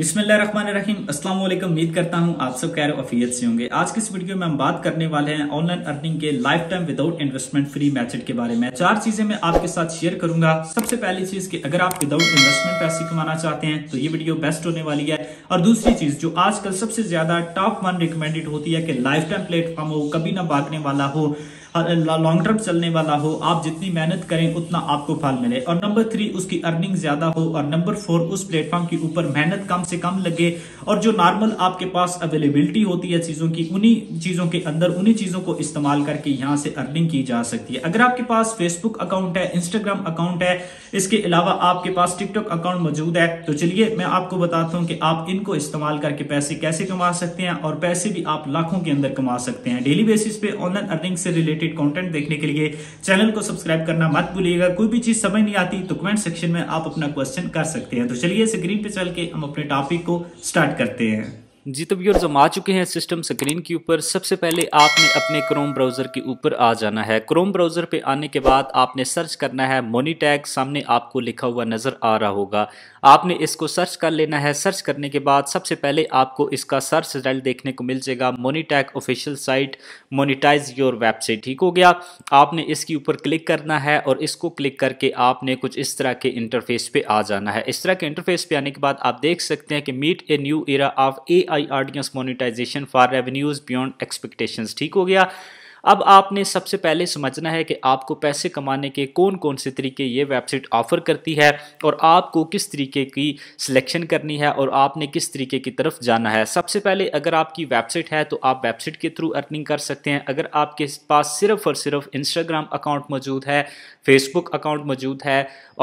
बिस्मिल्लाहिर्रहमानिर्रहीम अस्सलाम वालेकुम उम्मीद करता हूँ आप सब कैर अफियत से होंगे आज की इस वीडियो में हम बात करने वाले हैं ऑनलाइन अर्निंग के life time without investment free method के बारे में चार चीजें मैं आपके साथ शेयर करूंगा सबसे पहली चीज कि अगर आप विदाउट इन्वेस्टमेंट पैसे कमाना चाहते हैं तो ये वीडियो बेस्ट होने वाली है और दूसरी चीज जो आजकल सबसे ज्यादा टॉप वन रिकमेंडेड होती है कि लाइफ टाइम प्लेटफॉर्म हो कभी ना भागने वाला हो लॉन्ग टर्म चलने वाला हो आप जितनी मेहनत करें उतना आपको फल मिले और नंबर थ्री उसकी अर्निंग ज्यादा हो और नंबर फोर उस प्लेटफॉर्म के ऊपर मेहनत कम से कम लगे और जो नॉर्मल आपके पास अवेलेबिलिटी होती है चीजों की उन्हीं चीजों के अंदर उन्हीं चीजों को इस्तेमाल करके यहां से अर्निंग की जा सकती है अगर आपके पास फेसबुक अकाउंट है इंस्टाग्राम अकाउंट है इसके अलावा आपके पास टिकटॉक अकाउंट मौजूद है तो चलिए मैं आपको बताता हूं कि आप इनको इस्तेमाल करके पैसे कैसे कमा सकते हैं और पैसे भी आप लाखों के अंदर कमा सकते हैं डेली बेसिस पे ऑनलाइन अर्निंग से रिलेटेड रिलेटेड कंटेंट देखने के लिए चैनल को सब्सक्राइब करना मत भूलिएगा कोई भी चीज समझ नहीं आती तो कमेंट सेक्शन में आप अपना क्वेश्चन कर सकते हैं तो चलिए स्क्रीन पे चल के हम अपने टॉपिक को स्टार्ट करते हैं जी तो व्यूअर्स हम आ चुके हैं सिस्टम स्क्रीन के ऊपर सबसे पहले आपने अपने क्रोम ब्राउज़र के ऊपर आ जाना है क्रोम ब्राउज़र पे आने के बाद आपने सर्च करना है मोनीटैग सामने आपको लिखा हुआ नज़र आ रहा होगा आपने इसको सर्च कर लेना है सर्च करने के बाद सबसे पहले आपको इसका सर्च रिजल्ट देखने को मिल जाएगा Monetag official site monetize your website ठीक हो गया आपने इसके ऊपर क्लिक करना है और इसको क्लिक करके आपने कुछ इस तरह के इंटरफेस पे आ जाना है इस तरह के इंटरफेस पे आने के बाद आप देख सकते हैं कि meet a new era of A I audience monetization for revenues beyond expectations ठीक हो गया अब आपने सबसे पहले समझना है कि आपको पैसे कमाने के कौन कौन से तरीके ये वेबसाइट ऑफ़र करती है और आपको किस तरीके की सिलेक्शन करनी है और आपने किस तरीके की तरफ जाना है सबसे पहले अगर आपकी वेबसाइट है तो आप वेबसाइट के थ्रू अर्निंग कर सकते हैं अगर आपके पास सिर्फ और सिर्फ इंस्टाग्राम अकाउंट मौजूद है फेसबुक अकाउंट मौजूद है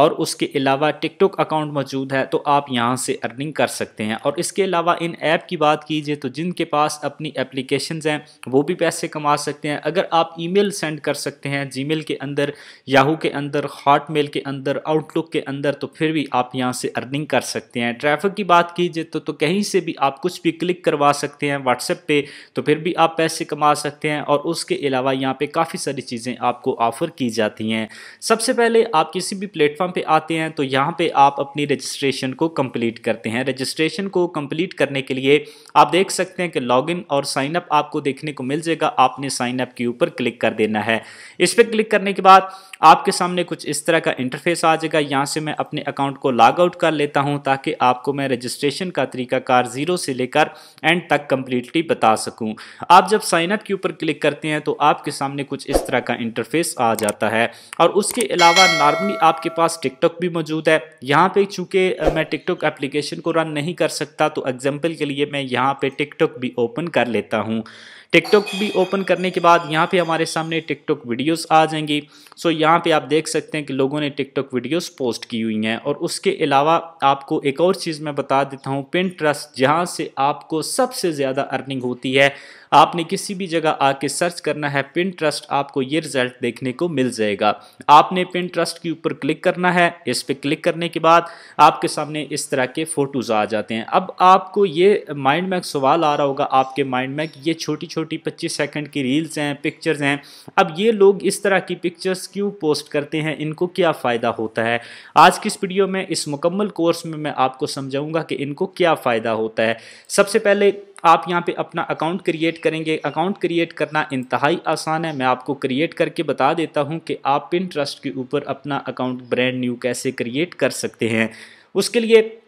और उसके अलावा टिकटॉक अकाउंट मौजूद है तो आप यहाँ से अर्निंग कर सकते हैं और इसके अलावा इन ऐप की बात कीजिए तो जिनके पास अपनी एप्लीकेशन हैं वो भी पैसे कमा सकते हैं अगर आप ईमेल सेंड कर सकते हैं जीमेल के अंदर याहू के अंदर हॉटमेल के अंदर आउटलुक के अंदर तो फिर भी आप यहाँ से अर्निंग कर सकते हैं ट्रैफिक की बात कीजिए तो, तो कहीं से भी आप कुछ भी क्लिक करवा सकते हैं व्हाट्सएप पे तो फिर भी आप पैसे कमा सकते हैं और उसके अलावा यहाँ पे काफ़ी सारी चीज़ें आपको ऑफ़र की जाती हैं सबसे पहले आप किसी भी प्लेटफॉर्म पे आते हैं तो यहाँ पे आप अपनी रजिस्ट्रेशन को कंप्लीट करते हैं रजिस्ट्रेशन को कंप्लीट करने के लिए आप देख सकते हैं कि लॉगिन और साइनअप आपको देखने को मिल जाएगा आपने साइन अप के ऊपर क्लिक कर देना है इस पर क्लिक करने के बाद आपके सामने कुछ इस तरह का इंटरफेस आ जाएगा यहाँ से मैं अपने अकाउंट को लॉग आउट कर लेता हूँ ताकि आपको मैं रजिस्ट्रेशन का तरीकाकार ज़ीरो से लेकर एंड तक कम्प्लीटली बता सकूँ आप जब साइनअप के ऊपर क्लिक करते हैं तो आपके सामने कुछ इस तरह का इंटरफेस आ जाता है और उसके अलावा नॉर्मली आपके पास टिकटॉक भी मौजूद है यहाँ पे चूंकि मैं टिकटॉक एप्लीकेशन को रन नहीं कर सकता तो एग्जाम्पल के लिए मैं यहाँ पे टिकटॉक भी ओपन कर लेता हूँ टिकटॉक भी ओपन करने के बाद यहाँ पे हमारे सामने टिकटॉक वीडियोस आ जाएंगी सो यहाँ पे आप देख सकते हैं कि लोगों ने टिकटॉक वीडियोस पोस्ट की हुई हैं और उसके अलावा आपको एक और चीज़ मैं बता देता हूँ पिन ट्रस्ट जहाँ से आपको सबसे ज़्यादा अर्निंग होती है आपने किसी भी जगह आके सर्च करना है पिन ट्रस्ट आपको ये रिजल्ट देखने को मिल जाएगा आपने पिन ट्रस्ट के ऊपर क्लिक करना है इस पर क्लिक करने के बाद आपके सामने इस तरह के फ़ोटोज़ आ जाते हैं अब आपको ये माइंड में सवाल आ रहा होगा आपके माइंड में कि ये छोटी छोटी पच्चीस सेकेंड की रील्स हैं पिक्चर्स हैं अब ये लोग इस तरह की पिक्चर्स क्यों पोस्ट करते हैं इनको क्या फ़ायदा होता है आज की इस वीडियो में इस मुकम्मल कोर्स में मैं आपको समझाऊंगा कि इनको क्या फ़ायदा होता है सबसे पहले आप यहाँ पे अपना अकाउंट क्रिएट करेंगे अकाउंट क्रिएट करना इंतहाई आसान है मैं आपको क्रिएट करके बता देता हूँ कि आप पिन ट्रस्ट के ऊपर अपना अकाउंट ब्रांड न्यू कैसे क्रिएट कर सकते हैं उसके लिए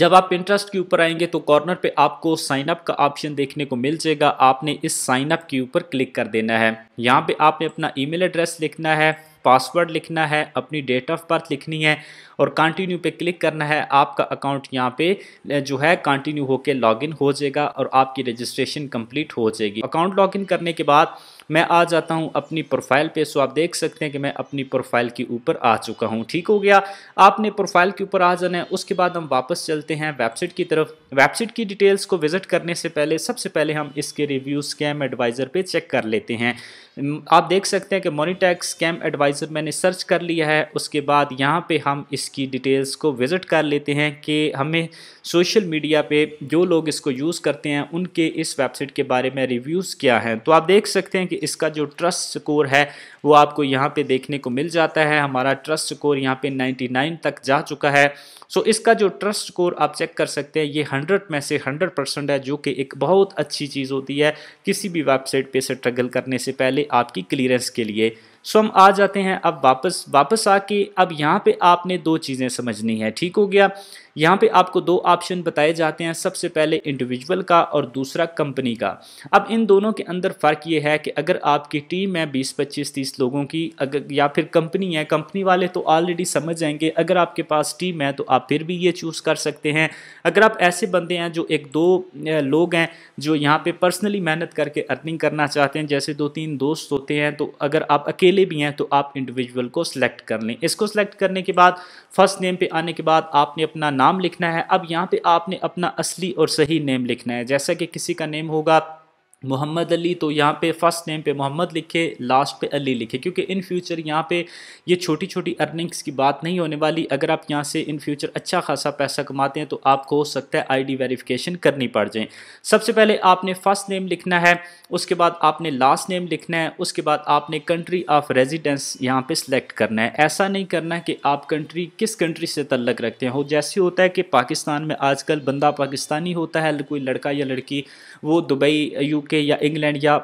जब आप इंटरेस्ट के ऊपर आएंगे तो कॉर्नर पे आपको साइन अप का ऑप्शन देखने को मिल जाएगा आपने इस साइन अप के ऊपर क्लिक कर देना है यहाँ पे आपने अपना ईमेल एड्रेस लिखना है पासवर्ड लिखना है अपनी डेट ऑफ बर्थ लिखनी है और कंटिन्यू पे क्लिक करना है आपका अकाउंट यहाँ पे जो है कंटिन्यू होकर लॉगिन हो जाएगा और आपकी रजिस्ट्रेशन कंप्लीट हो जाएगी अकाउंट लॉगिन करने के बाद मैं आ जाता हूँ अपनी प्रोफाइल पे सो आप देख सकते हैं कि मैं अपनी प्रोफाइल के ऊपर आ चुका हूँ ठीक हो गया आपने प्रोफाइल के ऊपर आ जाना है उसके बाद हम वापस चलते हैं वेबसाइट की तरफ वेबसाइट की डिटेल्स को विजिट करने से पहले सबसे पहले हम इसके रिव्यू स्कैम एडवाइज़र पर चेक कर लेते हैं आप देख सकते हैं कि मोनीटैक्स स्कैम एडवाइज़र मैंने सर्च कर लिया है उसके बाद यहाँ पर हम इसकी डिटेल्स को विज़िट कर लेते हैं कि हमें सोशल मीडिया पर जो लोग इसको यूज़ करते हैं उनके इस वेबसाइट के बारे में रिव्यूज़ क्या हैं तो आप देख सकते हैं कि इसका जो ट्रस्ट स्कोर है वो आपको यहाँ पे देखने को मिल जाता है हमारा ट्रस्ट स्कोर यहाँ पे 99 तक जा चुका है सो so, इसका जो ट्रस्ट स्कोर आप चेक कर सकते हैं ये 100 में से 100 परसेंट है जो कि एक बहुत अच्छी चीज़ होती है किसी भी वेबसाइट पे स्ट्रगल करने से पहले आपकी क्लियरेंस के लिए सो हम आ जाते हैं अब वापस वापस आके अब यहाँ पे आपने दो चीज़ें समझनी है ठीक हो गया यहाँ पे आपको दो ऑप्शन बताए जाते हैं सबसे पहले इंडिविजुअल का और दूसरा कंपनी का अब इन दोनों के अंदर फ़र्क ये है कि अगर आपकी टीम है बीस पच्चीस तीस लोगों की अगर या फिर कंपनी है कंपनी वाले तो ऑलरेडी समझ जाएंगे अगर आपके पास टीम है तो आप फिर भी ये चूज़ कर सकते हैं अगर आप ऐसे बंदे हैं जो एक दो लोग हैं जो यहाँ पर पर्सनली मेहनत करके अर्निंग करना चाहते हैं जैसे दो तीन दोस्त होते हैं तो अगर आप अकेले अकेले भी हैं तो आप इंडिविजुअल को सिलेक्ट कर लें इसको सिलेक्ट करने के बाद फर्स्ट नेम पे आने के बाद आपने अपना नाम लिखना है अब यहाँ पे आपने अपना असली और सही नेम लिखना है जैसा कि किसी का नेम होगा मोहम्मद अली तो यहाँ पे फर्स्ट नेम पे मोहम्मद लिखे लास्ट पे अली लिखे क्योंकि इन फ्यूचर यहाँ पे ये छोटी छोटी अर्निंग्स की बात नहीं होने वाली अगर आप यहाँ से इन फ्यूचर अच्छा खासा पैसा कमाते हैं तो आपको हो सकता है आईडी वेरिफिकेशन करनी पड़ जाए सबसे पहले आपने फर्स्ट नेम लिखना है उसके बाद आपने लास्ट नेम लिखना है उसके बाद आपने कंट्री ऑफ रेजिडेंस यहाँ पर सिलेक्ट करना है ऐसा नहीं करना है कि आप कंट्री किस कंट्री से तल्लक रखते हैं हो जैसे होता है कि पाकिस्तान में आजकल बंदा पाकिस्तानी होता है कोई लड़का या लड़की वो दुबई यू यूके या इंग्लैंड या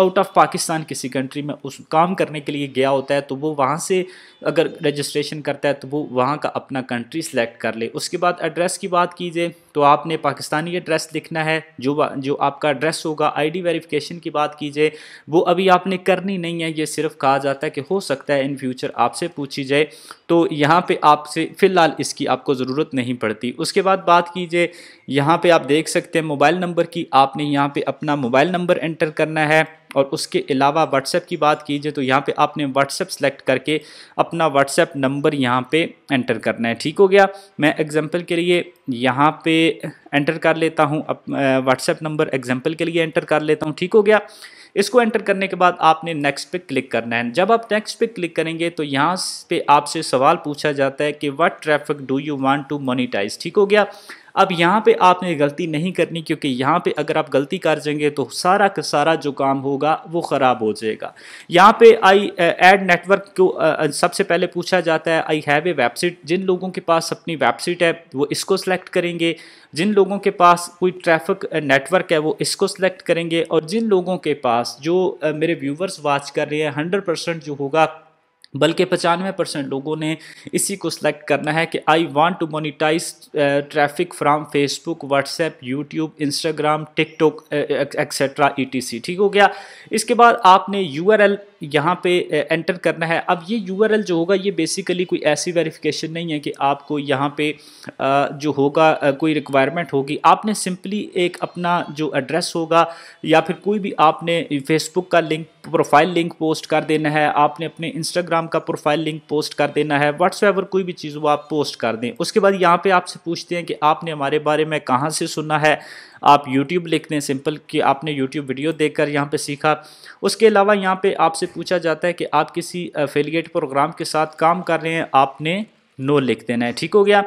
आउट ऑफ पाकिस्तान किसी कंट्री में उस काम करने के लिए गया होता है तो वो वहाँ से अगर रजिस्ट्रेशन करता है तो वो वहाँ का अपना कंट्री सेलेक्ट कर ले उसके बाद एड्रेस की बात कीजिए तो आपने पाकिस्तानी एड्रेस लिखना है जो जो आपका एड्रेस होगा आईडी वेरिफिकेशन की बात कीजिए वो अभी आपने करनी नहीं है ये सिर्फ कहा जाता है कि हो सकता है इन फ्यूचर आपसे पूछी जाए तो यहाँ पे आपसे फ़िलहाल इसकी आपको ज़रूरत नहीं पड़ती उसके बाद बात कीजिए यहाँ पे आप देख सकते हैं मोबाइल नंबर की आपने यहाँ पे अपना मोबाइल मोबाइल नंबर एंटर करना है और उसके अलावा व्हाट्सएप की बात कीजिए तो यहाँ पे आपने व्हाट्सएप सेलेक्ट करके अपना व्हाट्सएप नंबर यहाँ पे एंटर करना है ठीक हो गया मैं एग्जांपल के लिए यहाँ पे एंटर कर लेता हूँ व्हाट्सएप नंबर एग्जांपल के लिए एंटर कर लेता हूँ ठीक हो गया इसको एंटर करने के बाद आपने नेक्स्ट पे क्लिक करना है जब आप नेक्स्ट पे क्लिक करेंगे तो यहाँ पे आपसे सवाल पूछा जाता है कि what traffic do you want to monetize ठीक हो गया अब यहाँ पे आपने गलती नहीं करनी क्योंकि यहाँ पे अगर आप गलती कर जाएंगे तो सारा का सारा जो काम होगा वो ख़राब हो जाएगा यहाँ पे आई एड नेटवर्क को सबसे पहले पूछा जाता है आई हैव ए वेबसाइट जिन लोगों के पास अपनी वेबसाइट है वो इसको सेलेक्ट करेंगे जिन लोगों के पास कोई ट्रैफिक नेटवर्क है वो इसको सेलेक्ट करेंगे और जिन लोगों के पास जो मेरे व्यूवर्स वॉच कर रहे हैं हंड्रेड परसेंट जो होगा बल्कि पचानवे परसेंट लोगों ने इसी को सिलेक्ट करना है कि I want to monetize traffic from Facebook WhatsApp YouTube Instagram TikTok et cetera ETC ठीक हो गया इसके बाद आपने यूआरएल यहाँ पे एंटर uh, करना है अब ये यूआरएल जो होगा ये बेसिकली कोई ऐसी वेरिफिकेशन नहीं है कि आपको यहाँ पर uh, जो होगा uh, कोई रिक्वायरमेंट होगी आपने सिंपली एक अपना जो एड्रेस होगा या फिर कोई भी आपने फेसबुक का लिंक प्रोफाइल लिंक पोस्ट कर देना है आपने अपने इंस्टाग्राम का प्रोफाइल लिंक पोस्ट कर देना है व्हाट्सएवर कोई भी चीज़ वो आप पोस्ट कर दें उसके बाद यहाँ पे आपसे पूछते हैं कि आपने हमारे बारे में कहाँ से सुना है आप यूट्यूब लिख दें सिंपल कि आपने यूट्यूब वीडियो देखकर यहाँ पर सीखा उसके अलावा यहाँ पर आपसे पूछा जाता है कि आप किसी एफिलिएट प्रोग्राम के साथ काम कर रहे हैं आपने नो लिख देना है ठीक हो गया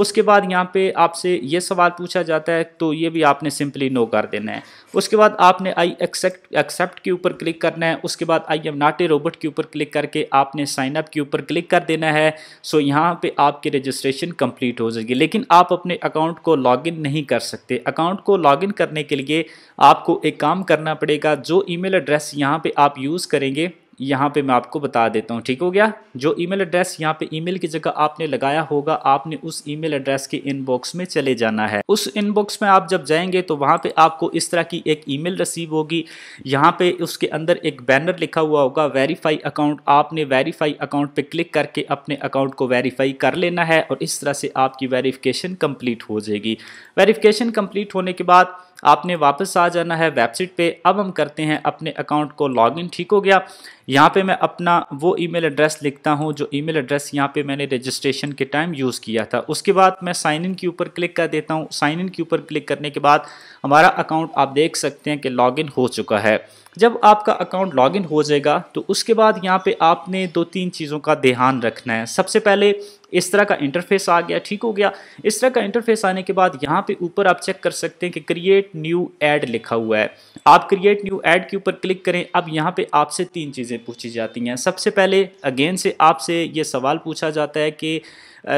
उसके बाद यहाँ पे आपसे ये सवाल पूछा जाता है तो ये भी आपने सिंपली नो कर देना है उसके बाद आपने आई एक्सेप्ट एक्सेप्ट के ऊपर क्लिक करना है उसके बाद आई एम नाटे रोबोट के ऊपर क्लिक करके आपने साइन अप के ऊपर क्लिक कर देना है सो यहाँ पे आपकी रजिस्ट्रेशन कंप्लीट हो जाएगी लेकिन आप अपने अकाउंट को लॉगिन नहीं कर सकते अकाउंट को लॉगिन करने के लिए आपको एक काम करना पड़ेगा जो ईमेल एड्रेस यहाँ पे आप यूज़ करेंगे यहाँ पे मैं आपको बता देता हूँ ठीक हो गया जो ईमेल एड्रेस यहाँ पे ईमेल की जगह आपने लगाया होगा आपने उस ईमेल एड्रेस के इनबॉक्स में चले जाना है उस इनबॉक्स में आप जब जाएंगे तो वहाँ पे आपको इस तरह की एक ईमेल रिसीव होगी यहाँ पे उसके अंदर एक बैनर लिखा हुआ होगा वेरीफाई अकाउंट आपने वेरीफाई अकाउंट पर क्लिक करके अपने अकाउंट को वेरीफाई कर लेना है और इस तरह से आपकी वेरीफिकेशन कम्प्लीट हो जाएगी वेरीफिकेशन कम्प्लीट होने के बाद आपने वापस आ जाना है वेबसाइट पे अब हम करते हैं अपने अकाउंट को लॉगिन ठीक हो गया यहाँ पे मैं अपना वो ईमेल एड्रेस लिखता हूँ जो ईमेल एड्रेस यहाँ पे मैंने रजिस्ट्रेशन के टाइम यूज़ किया था उसके बाद मैं साइन इन के ऊपर क्लिक कर देता हूँ साइन इन के ऊपर क्लिक करने के बाद हमारा अकाउंट आप देख सकते हैं कि लॉगिन हो चुका है जब आपका अकाउंट लॉगिन हो जाएगा तो उसके बाद यहाँ पे आपने दो तीन चीज़ों का ध्यान रखना है सबसे पहले इस तरह का इंटरफेस आ गया ठीक हो गया इस तरह का इंटरफेस आने के बाद यहाँ पे ऊपर आप चेक कर सकते हैं कि क्रिएट न्यू एड लिखा हुआ है आप क्रिएट न्यू एड के ऊपर क्लिक करें अब यहाँ पे आपसे तीन चीज़ें पूछी जाती हैं सबसे पहले अगेन से आपसे ये सवाल पूछा जाता है कि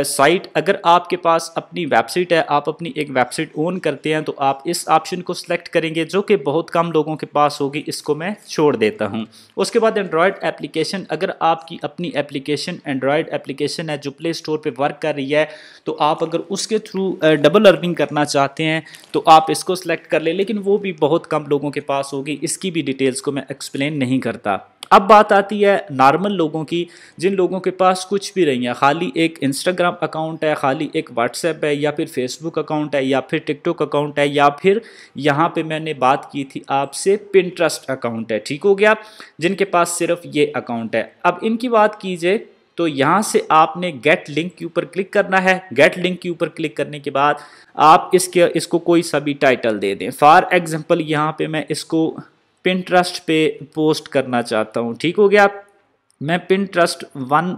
साइट अगर आपके पास अपनी वेबसाइट है आप अपनी एक वेबसाइट ओन करते हैं तो आप इस ऑप्शन को सिलेक्ट करेंगे जो कि बहुत कम लोगों के पास होगी इसको मैं छोड़ देता हूं उसके बाद एंड्रॉयड एप्लीकेशन अगर आपकी अपनी एप्लीकेशन एंड्रॉयड एप्लीकेशन है जो प्ले स्टोर पे वर्क कर रही है तो आप अगर उसके थ्रू डबल अर्निंग करना चाहते हैं तो आप इसको सिलेक्ट कर ले। लेकिन वो भी बहुत कम लोगों के पास होगी इसकी भी डिटेल्स को मैं एक्सप्लेन नहीं करता अब बात आती है नॉर्मल लोगों की जिन लोगों के पास कुछ भी नहीं है खाली एक इंस्टाग्राम अकाउंट है खाली एक व्हाट्सएप है या फिर फेसबुक अकाउंट है या फिर टिकटॉक अकाउंट है या फिर यहाँ पे मैंने बात की थी आपसे पिंट्रस्ट अकाउंट है ठीक हो गया जिनके पास सिर्फ ये अकाउंट है अब इनकी बात कीजिए तो यहाँ से आपने गेट लिंक के ऊपर क्लिक करना है गेट लिंक के ऊपर क्लिक करने के बाद आप इसके इसको कोई सा भी टाइटल दे दें फॉर एग्जांपल यहाँ पे मैं इसको पिंट्रस्ट पे पोस्ट करना चाहता हूँ ठीक हो गया मैं पिन ट्रस्ट वन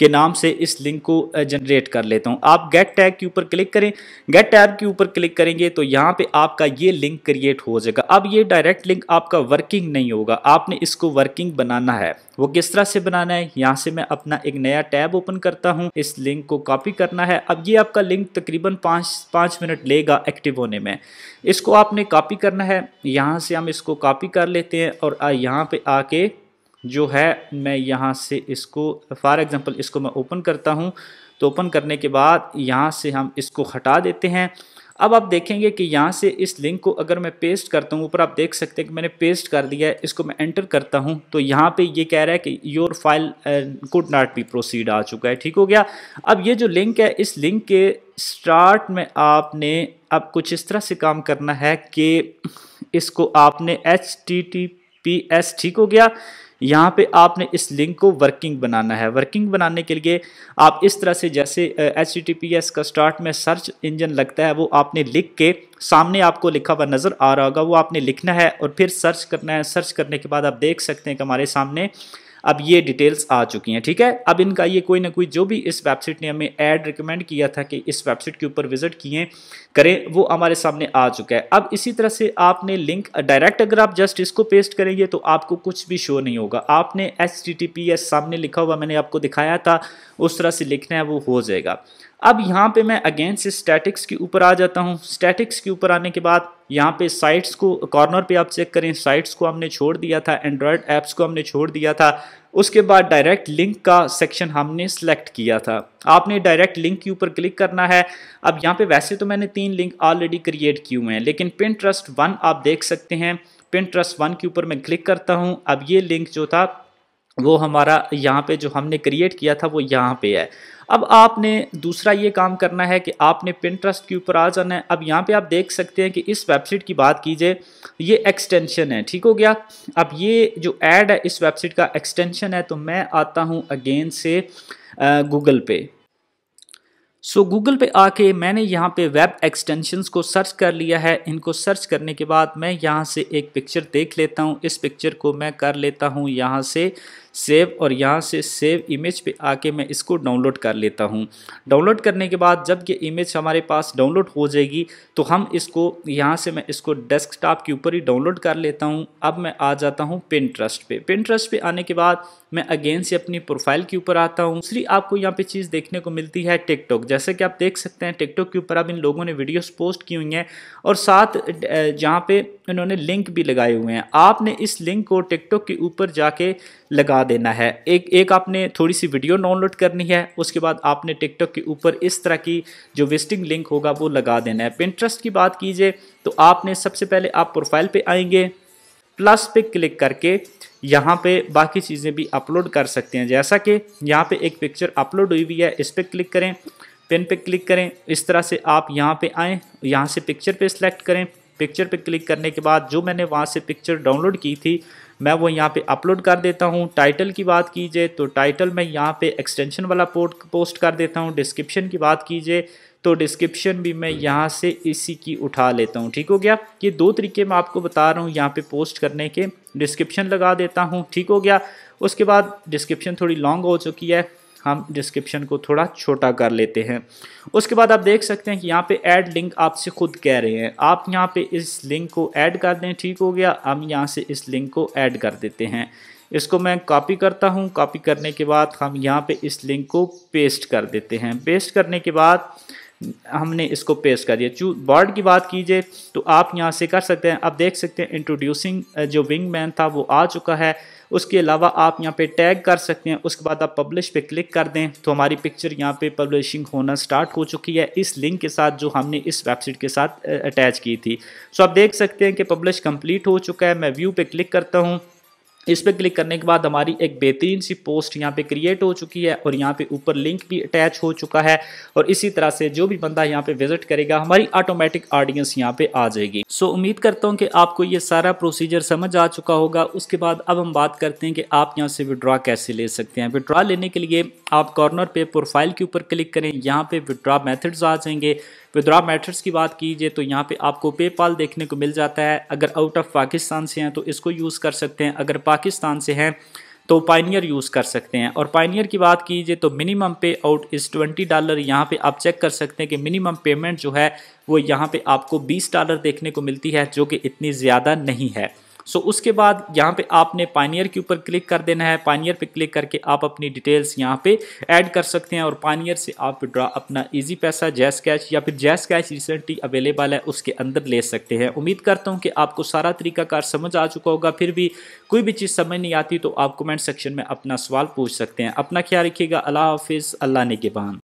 के नाम से इस लिंक को जनरेट कर लेता हूँ आप गेट टैग के ऊपर क्लिक करें गेट टैग के ऊपर क्लिक करेंगे तो यहाँ पे आपका ये लिंक क्रिएट हो जाएगा अब ये डायरेक्ट लिंक आपका वर्किंग नहीं होगा आपने इसको वर्किंग बनाना है वो किस तरह से बनाना है यहाँ से मैं अपना एक नया टैब ओपन करता हूँ इस लिंक को कॉपी करना है अब ये आपका लिंक तकरीबन पाँच पाँच मिनट लेगा एक्टिव होने में इसको आपने कॉपी करना है यहाँ से हम इसको कॉपी कर लेते हैं और यहाँ पे आके जो है मैं यहाँ से इसको फॉर एग्ज़ाम्पल इसको मैं ओपन करता हूँ तो ओपन करने के बाद यहाँ से हम इसको हटा देते हैं अब आप देखेंगे कि यहाँ से इस लिंक को अगर मैं पेस्ट करता हूँ ऊपर आप देख सकते हैं कि मैंने पेस्ट कर दिया है इसको मैं एंटर करता हूँ तो यहाँ पे ये कह रहा है कि your file could not be proceed आ चुका है ठीक हो गया अब ये जो लिंक है इस लिंक के स्टार्ट में आपने अब कुछ इस तरह से काम करना है कि इसको आपने H T T P S ठीक हो गया यहाँ पे आपने इस लिंक को वर्किंग बनाना है वर्किंग बनाने के लिए आप इस तरह से जैसे एच uh, का स्टार्ट में सर्च इंजन लगता है वो आपने लिख के सामने आपको लिखा हुआ नज़र आ रहा होगा वो आपने लिखना है और फिर सर्च करना है सर्च करने के बाद आप देख सकते हैं कि हमारे सामने अब ये डिटेल्स आ चुकी हैं ठीक है अब इनका ये कोई ना कोई जो भी इस वेबसाइट ने हमें ऐड रिकमेंड किया था कि इस वेबसाइट के ऊपर विजिट किए करें वो हमारे सामने आ चुका है अब इसी तरह से आपने लिंक डायरेक्ट अगर आप जस्ट इसको पेस्ट करेंगे तो आपको कुछ भी शो नहीं होगा आपने एच सामने लिखा हुआ मैंने आपको दिखाया था उस तरह से लिखना है वो हो जाएगा अब यहाँ पे मैं अगेन से स्टैटिक्स के ऊपर आ जाता हूँ स्टैटिक्स के ऊपर आने के बाद यहाँ पे साइट्स को कॉर्नर पे आप चेक करें साइट्स को हमने छोड़ दिया था एंड्रॉयड ऐप्स को हमने छोड़ दिया था उसके बाद डायरेक्ट लिंक का सेक्शन हमने सेलेक्ट किया था आपने डायरेक्ट लिंक के ऊपर क्लिक करना है अब यहाँ पे वैसे तो मैंने तीन लिंक ऑलरेडी क्रिएट किए हुए हैं लेकिन पिन ट्रस्ट वन आप देख सकते हैं पिन ट्रस्ट वन के ऊपर मैं क्लिक करता हूँ अब ये लिंक जो था वो हमारा यहाँ पे जो हमने क्रिएट किया था वो यहाँ पे है अब आपने दूसरा ये काम करना है कि आपने पिंट्रस्ट के ऊपर आ जाना है अब यहाँ पे आप देख सकते हैं कि इस वेबसाइट की बात कीजिए ये एक्सटेंशन है ठीक हो गया अब ये जो ऐड है इस वेबसाइट का एक्सटेंशन है तो मैं आता हूँ अगेन से गूगल पे सो so, गूगल पे आके मैंने यहाँ पे वेब एक्सटेंशंस को सर्च कर लिया है इनको सर्च करने के बाद मैं यहाँ से एक पिक्चर देख लेता हूँ इस पिक्चर को मैं कर लेता हूँ यहाँ से सेव और यहाँ से सेव इमेज पे आके मैं इसको डाउनलोड कर लेता हूँ डाउनलोड करने के बाद जब ये इमेज हमारे पास डाउनलोड हो जाएगी तो हम इसको यहाँ से मैं इसको डेस्कटॉप के ऊपर ही डाउनलोड कर लेता हूँ अब मैं आ जाता हूँ पिन ट्रस्ट पर पिन ट्रस्ट पर आने के बाद मैं अगेन से अपनी प्रोफाइल के ऊपर आता हूँ दूसरी आपको यहाँ पे चीज़ देखने को मिलती है टिकटॉक जैसे कि आप देख सकते हैं टिकटॉक के ऊपर अब इन लोगों ने वीडियोस पोस्ट की हुई हैं और साथ जहाँ पे इन्होंने लिंक भी लगाए हुए हैं आपने इस लिंक को टिकटॉक के ऊपर जाके लगा देना है एक एक आपने थोड़ी सी वीडियो डाउनलोड करनी है उसके बाद आपने टिकटॉक के ऊपर इस तरह की जो विस्टिंग लिंक होगा वो लगा देना है पिंट्रस्ट की बात कीजिए तो आपने सबसे पहले आप प्रोफाइल पे आएंगे प्लस पे क्लिक करके यहाँ पे बाकी चीज़ें भी अपलोड कर सकते हैं जैसा कि यहाँ पे एक पिक्चर अपलोड हुई हुई है इस पर क्लिक करें पिन पे क्लिक करें इस तरह से आप यहाँ पे आएँ यहाँ से पिक्चर पे सिलेक्ट करें पिक्चर पे क्लिक करने के बाद जो मैंने वहाँ से पिक्चर डाउनलोड की थी मैं वो यहाँ पे अपलोड कर देता हूँ टाइटल की बात कीजिए तो टाइटल मैं यहाँ पे एक्सटेंशन वाला पोस्ट कर देता हूँ डिस्क्रिप्शन की बात कीजिए तो डिस्क्रिप्शन भी मैं यहाँ से इसी की उठा लेता हूँ ठीक हो गया ये दो तरीके मैं आपको बता रहा हूँ यहाँ पे पोस्ट करने के डिस्क्रिप्शन लगा देता हूँ ठीक हो गया उसके बाद डिस्क्रिप्शन थोड़ी लॉन्ग हो चुकी है हम डिस्क्रिप्शन को थोड़ा छोटा कर लेते हैं उसके बाद आप देख सकते हैं कि यहाँ पे ऐड लिंक आपसे खुद कह रहे हैं आप यहाँ पे इस लिंक को ऐड कर दें ठीक हो गया हम यहाँ से इस लिंक को ऐड कर देते हैं इसको मैं कॉपी करता हूँ कॉपी करने के बाद हम यहाँ पे इस लिंक को पेस्ट कर देते हैं पेस्ट करने के बाद हमने इसको पेस्ट कर दिया चू बॉर्ड की बात कीजिए तो आप यहाँ से कर सकते हैं आप देख सकते हैं इंट्रोड्यूसिंग जो विंग मैन था वो आ चुका है उसके अलावा आप यहाँ पे टैग कर सकते हैं उसके बाद आप पब्लिश पे क्लिक कर दें तो हमारी पिक्चर यहाँ पे पब्लिशिंग होना स्टार्ट हो चुकी है इस लिंक के साथ जो हमने इस वेबसाइट के साथ अटैच की थी सो आप देख सकते हैं कि पब्लिश कम्प्लीट हो चुका है मैं व्यू पर क्लिक करता हूँ इस पर क्लिक करने के बाद हमारी एक बेहतरीन सी पोस्ट यहाँ पे क्रिएट हो चुकी है और यहाँ पे ऊपर लिंक भी अटैच हो चुका है और इसी तरह से जो भी बंदा यहाँ पे विजिट करेगा हमारी ऑटोमेटिक ऑडियंस यहाँ पे आ जाएगी सो उम्मीद करता हूँ कि आपको ये सारा प्रोसीजर समझ आ चुका होगा उसके बाद अब हम बात करते हैं कि आप यहाँ से विड्रॉ कैसे ले सकते हैं विड्रॉ लेने के लिए आप कॉर्नर पे प्रोफाइल के ऊपर क्लिक करें यहाँ पे विड्रॉ मैथड्स आ जाएंगे विद्रा मैथड्स की बात कीजिए तो यहाँ पे आपको पेपाल देखने को मिल जाता है अगर आउट ऑफ पाकिस्तान से हैं तो इसको यूज़ कर सकते हैं अगर पाकिस्तान से हैं तो पाइनियर यूज़ कर सकते हैं और पाइनियर की बात कीजिए तो मिनिमम पे आउट इस ट्वेंटी डॉलर यहाँ पे आप चेक कर सकते हैं कि मिनिमम पेमेंट जो है वो यहाँ पे आपको बीस डॉलर देखने को मिलती है जो कि इतनी ज़्यादा नहीं है सो so, उसके बाद यहाँ पे आपने पानियर के ऊपर क्लिक कर देना है पानियर पे क्लिक करके आप अपनी डिटेल्स यहाँ पे ऐड कर सकते हैं और पानियर से आप विड्रा अपना इजी पैसा जैस कैश या फिर जैस कैश रिसेंटली अवेलेबल है उसके अंदर ले सकते हैं उम्मीद करता हूँ कि आपको सारा तरीकाकार समझ आ चुका होगा फिर भी कोई भी चीज़ समझ नहीं आती तो आप कमेंट सेक्शन में अपना सवाल पूछ सकते हैं अपना ख्याल रखिएगा अल्लाह हाफिज़ अल्लाह ने